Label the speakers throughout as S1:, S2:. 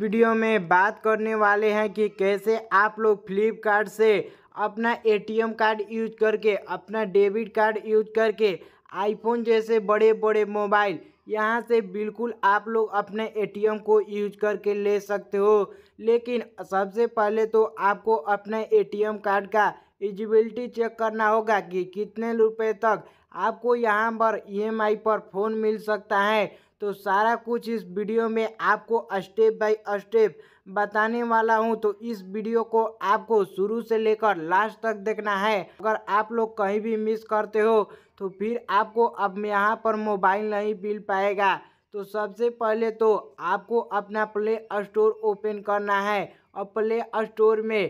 S1: video में बात करने वाले हैं कि कैसे आप लोग फ्लिपकार्ट से अपना एटीएम कार्ड यूज करके अपना डेबिट कार्ड यूज करके आईफोन जैसे बड़े बड़े मोबाइल यहाँ से बिल्कुल आप लोग अपने एटीएम को यूज करके ले सकते हो लेकिन सबसे पहले तो आपको अपने एटीएम कार्ड का एलिजिबिलिटी चेक करना होगा कि कितने रुपए तक आपको यहाँ पर ईएमआई e पर फ़ोन मिल सकता है तो सारा कुछ इस वीडियो में आपको स्टेप बाय स्टेप बताने वाला हूं तो इस वीडियो को आपको शुरू से लेकर लास्ट तक देखना है अगर आप लोग कहीं भी मिस करते हो तो फिर आपको अब यहाँ पर मोबाइल नहीं मिल पाएगा तो सबसे पहले तो आपको अपना प्ले स्टोर ओपन करना है और प्ले स्टोर में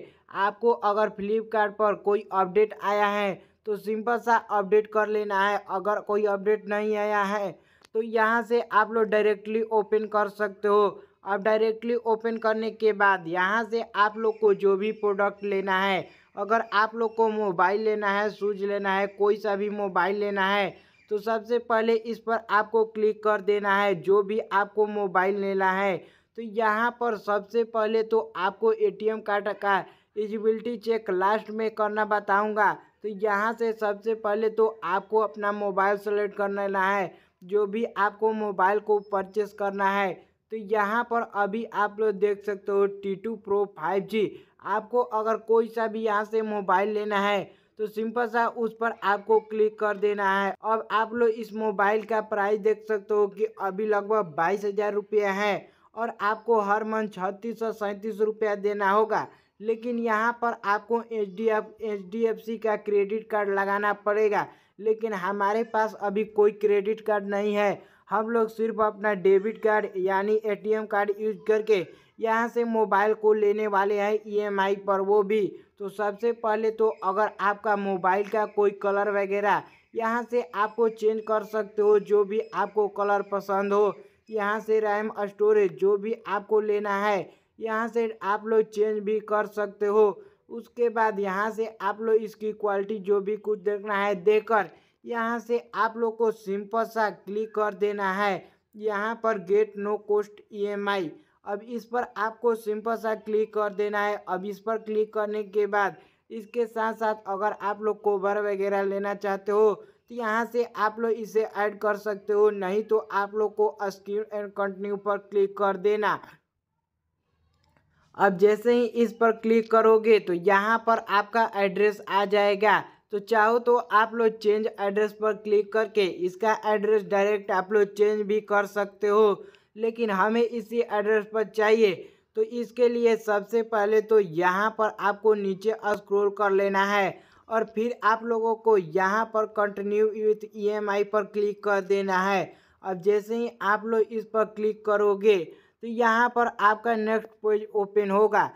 S1: आपको अगर फ्लिपकार्ट पर कोई अपडेट आया है तो सिंपल सा अपडेट कर लेना है अगर कोई अपडेट नहीं आया है तो यहाँ से आप लोग डायरेक्टली ओपन कर सकते हो अब डायरेक्टली ओपन करने के बाद यहाँ से आप लोग को जो भी प्रोडक्ट लेना है अगर आप लोग को मोबाइल लेना है शूज लेना है कोई सा भी मोबाइल लेना है तो सबसे पहले इस पर आपको क्लिक कर देना है जो भी आपको मोबाइल लेना है तो यहाँ पर सबसे पहले तो आपको एटीएम कार्ड का एलिजिबिलिटी चेक लास्ट में करना बताऊँगा तो यहाँ से सबसे पहले तो आपको अपना मोबाइल सेलेक्ट करना है जो भी आपको मोबाइल को परचेस करना है तो यहाँ पर अभी आप लोग देख सकते हो T two pro five G आपको अगर कोई सा भी यहाँ से मोबाइल लेना है तो सिंपल सा उस पर आपको क्लिक कर देना है अब आप लोग इस मोबाइल का प्राइस देख सकते हो कि अभी लगभग बाईस हज़ार रुपये है और आपको हर मंथ छत्तीस सौ सैंतीस रुपया देना होगा लेकिन यहाँ पर आपको H D F H D F C का क्रेडिट कार्ड लगाना पड़ेगा लेकिन हमारे पास अभी कोई क्रेडिट कार्ड नहीं है हम लोग सिर्फ अपना डेबिट कार्ड यानी एटीएम कार्ड यूज करके यहाँ से मोबाइल को लेने वाले हैं ई पर वो भी तो सबसे पहले तो अगर आपका मोबाइल का कोई कलर वगैरह यहाँ से आपको चेंज कर सकते हो जो भी आपको कलर पसंद हो यहाँ से रैम स्टोरेज जो भी आपको लेना है यहाँ से आप लोग चेंज भी कर सकते हो उसके बाद यहाँ से आप लोग इसकी क्वालिटी जो भी कुछ देखना है देकर यहाँ से आप लोग को सिंपल सा क्लिक कर देना है यहाँ पर गेट नो कोस्ट ईएमआई अब इस पर आपको सिंपल सा क्लिक कर देना है अब इस पर क्लिक करने के बाद इसके साथ साथ अगर आप लोग कोबर वगैरह लेना चाहते हो तो यहाँ से आप लोग इसे ऐड कर सकते हो नहीं तो आप लोग को स्क्रीन एंड कंटिन्यू पर क्लिक कर देना अब जैसे ही इस पर क्लिक करोगे तो यहाँ पर आपका एड्रेस आ जाएगा तो चाहो तो आप लोग चेंज एड्रेस पर क्लिक करके इसका एड्रेस डायरेक्ट आप लोग चेंज भी कर सकते हो लेकिन हमें इसी एड्रेस पर चाहिए तो इसके लिए सबसे पहले तो यहाँ पर आपको नीचे स्क्रोल कर लेना है और फिर आप लोगों को यहाँ पर कंटिन्यू विथ ई पर क्लिक कर देना है अब जैसे ही आप लोग इस पर क्लिक करोगे तो यहाँ पर आपका नेक्स्ट पेज ओपन होगा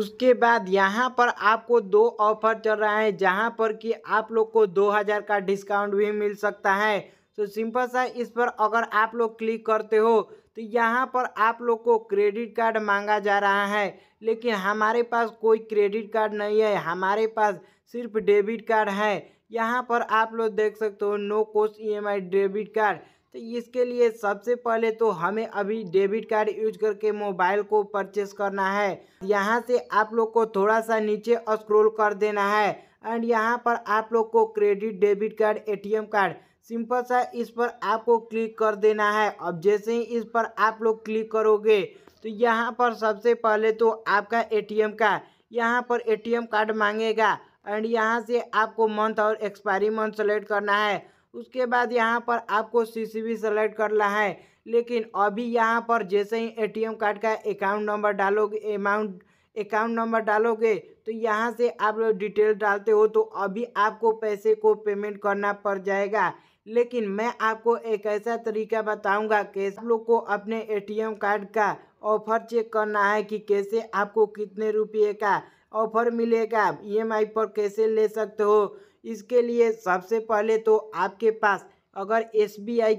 S1: उसके बाद यहाँ पर आपको दो ऑफर चल रहा है जहाँ पर कि आप लोग को दो हज़ार का डिस्काउंट भी मिल सकता है तो सिंपल सा इस पर अगर आप लोग क्लिक करते हो तो यहाँ पर आप लोग को क्रेडिट कार्ड मांगा जा रहा है लेकिन हमारे पास कोई क्रेडिट कार्ड नहीं है हमारे पास सिर्फ डेबिट कार्ड है यहाँ पर आप लोग देख सकते हो no cost E M I debit card तो इसके लिए सबसे पहले तो हमें अभी डेबिट कार्ड यूज करके मोबाइल को परचेस करना है यहाँ से आप लोग को थोड़ा सा नीचे स्क्रोल कर देना है एंड यहाँ पर आप लोग को credit debit card A card simple सा इस पर आपको क्लिक कर देना है अब जैसे ही इस पर आप लोग क्लिक करोगे तो यहाँ पर सबसे पहले तो आपका एटीएम का यहाँ पर एटीएम कार्ड मांगेगा एंड यहाँ से आपको मंथ और एक्सपायरी मंथ सेलेक्ट करना है उसके बाद यहाँ पर आपको सीसीबी सेलेक्ट करना है लेकिन अभी यहाँ पर जैसे ही एटीएम कार्ड का अकाउंट नंबर डालोगे अमाउंट अकाउंट नंबर डालोगे तो यहाँ से आप लोग डिटेल डालते हो तो अभी आपको पैसे को पेमेंट करना पड़ जाएगा लेकिन मैं आपको एक ऐसा तरीका बताऊंगा कि आप लोग को अपने एटीएम कार्ड का ऑफर चेक करना है कि कैसे आपको कितने रुपये का ऑफर मिलेगा ईएमआई पर कैसे ले सकते हो इसके लिए सबसे पहले तो आपके पास अगर एस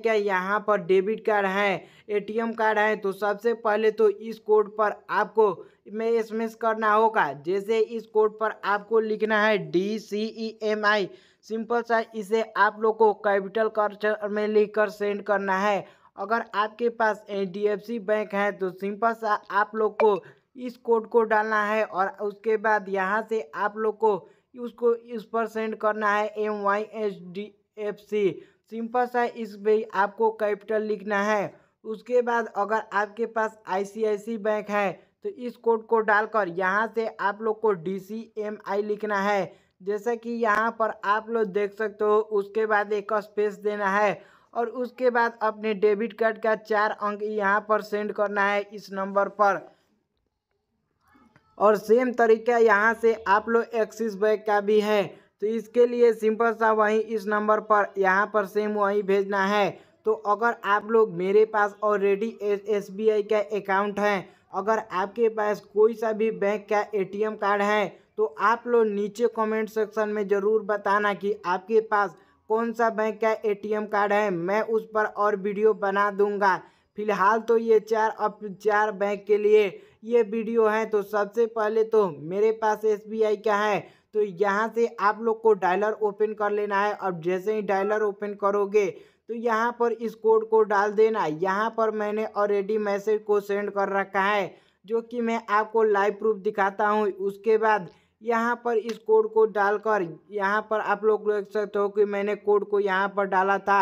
S1: का यहाँ पर डेबिट कार्ड है एटीएम कार्ड है तो सबसे पहले तो इस कोड पर आपको में एसएमएस करना होगा जैसे इस कोड पर आपको लिखना है D C E M I simple सा इसे आप लोग को कैपिटल कल्चर में लिख कर सेंड करना है अगर आपके पास एच बैंक है तो सिंपल सा आप लोग को इस कोड को डालना है और उसके बाद यहाँ से आप लोग को उसको इस पर सेंड करना है M Y H D F C simple सा इस पर आपको कैपिटल लिखना है उसके बाद अगर आपके पास आईसीआईसी बैंक है तो इस कोड को डालकर यहाँ से आप लोग को डी सी एम आई लिखना है जैसा कि यहाँ पर आप लोग देख सकते हो उसके बाद एक स्पेस देना है और उसके बाद अपने डेबिट कार्ड का चार अंक यहाँ पर सेंड करना है इस नंबर पर और सेम तरीका यहाँ से आप लोग एक्सिस बैंक का भी है तो इसके लिए सिंपल सा वहीं इस नंबर पर यहाँ पर सेम वहीं भेजना है तो अगर आप लोग मेरे पास ऑलरेडी एस का अकाउंट है अगर आपके पास कोई सा भी बैंक का एटीएम कार्ड है तो आप लोग नीचे कमेंट सेक्शन में ज़रूर बताना कि आपके पास कौन सा बैंक का एटीएम कार्ड है मैं उस पर और वीडियो बना दूंगा फिलहाल तो ये चार अप चार बैंक के लिए ये वीडियो है तो सबसे पहले तो मेरे पास एस का है तो यहाँ से आप लोग को डायलर ओपन कर लेना है अब जैसे ही डायलर ओपन करोगे तो यहाँ पर इस कोड को डाल देना यहाँ पर मैंने ऑलरेडी मैसेज को सेंड कर रखा है जो कि मैं आपको लाइव प्रूफ दिखाता हूँ उसके बाद यहाँ पर इस कोड को डालकर यहाँ पर आप लोग देख सकते हो कि मैंने कोड को यहाँ पर डाला था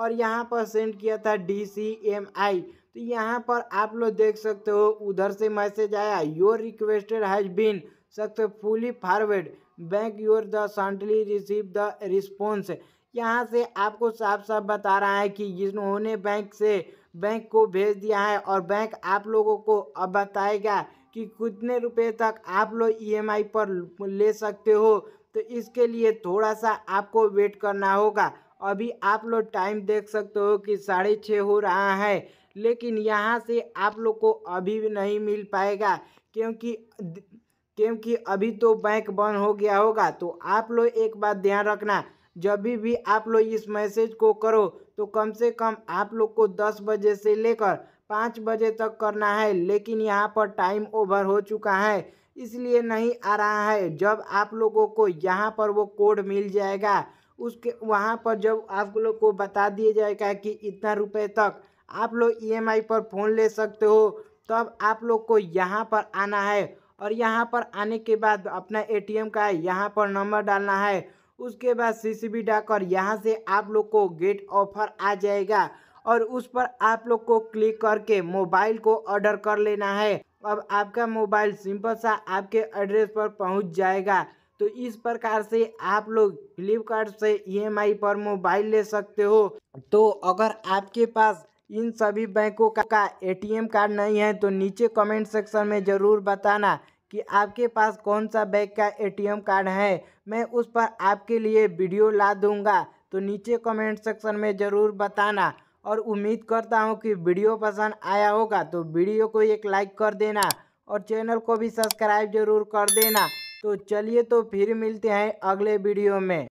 S1: और यहाँ पर सेंड किया था डी सी एम आई तो यहाँ पर आप लोग देख सकते हो उधर से मैसेज आया your requested has been successfully forward bank your the shortly receive the response यहाँ से आपको साफ साफ बता रहा है कि जिन्होंने बैंक से बैंक को भेज दिया है और बैंक आप लोगों को अब बताएगा कि कितने रुपए तक आप लोग ईएमआई e पर ले सकते हो तो इसके लिए थोड़ा सा आपको वेट करना होगा अभी आप लोग टाइम देख सकते हो कि साढ़े छः हो रहा है लेकिन यहाँ से आप लोग को अभी भी नहीं मिल पाएगा क्योंकि क्योंकि अभी तो बैंक बंद हो गया होगा तो आप लोग एक बात ध्यान रखना जब भी भी आप लोग इस मैसेज को करो तो कम से कम आप लोग को दस बजे से लेकर पाँच बजे तक करना है लेकिन यहाँ पर टाइम ओवर हो चुका है इसलिए नहीं आ रहा है जब आप लोगों को यहाँ पर वो कोड मिल जाएगा उसके वहाँ पर जब आप लोग को बता दिया जाएगा कि इतना रुपए तक आप लोग ई e पर फ़ोन ले सकते हो तो अब आप लोग को यहाँ पर आना है और यहाँ पर आने के बाद अपना एटीएम का यहाँ पर नंबर डालना है उसके बाद सीसीबी डाकर यहाँ से आप लोग को गेट ऑफर आ जाएगा और उस पर आप लोग को क्लिक करके मोबाइल को ऑर्डर कर लेना है अब आपका मोबाइल सिंपल सा आपके एड्रेस पर पहुंच जाएगा तो इस प्रकार से आप लोग फ्लिपकार्ट से ईएमआई e पर मोबाइल ले सकते हो तो अगर आपके पास इन सभी बैंकों का एटीएम कार्ड नहीं है तो नीचे कमेंट सेक्शन में ज़रूर बताना कि आपके पास कौन सा बैंक का एटीएम कार्ड है मैं उस पर आपके लिए वीडियो ला दूंगा तो नीचे कमेंट सेक्शन में ज़रूर बताना और उम्मीद करता हूँ कि वीडियो पसंद आया होगा तो वीडियो को एक लाइक कर देना और चैनल को भी सब्सक्राइब जरूर कर देना तो चलिए तो फिर मिलते हैं अगले वीडियो में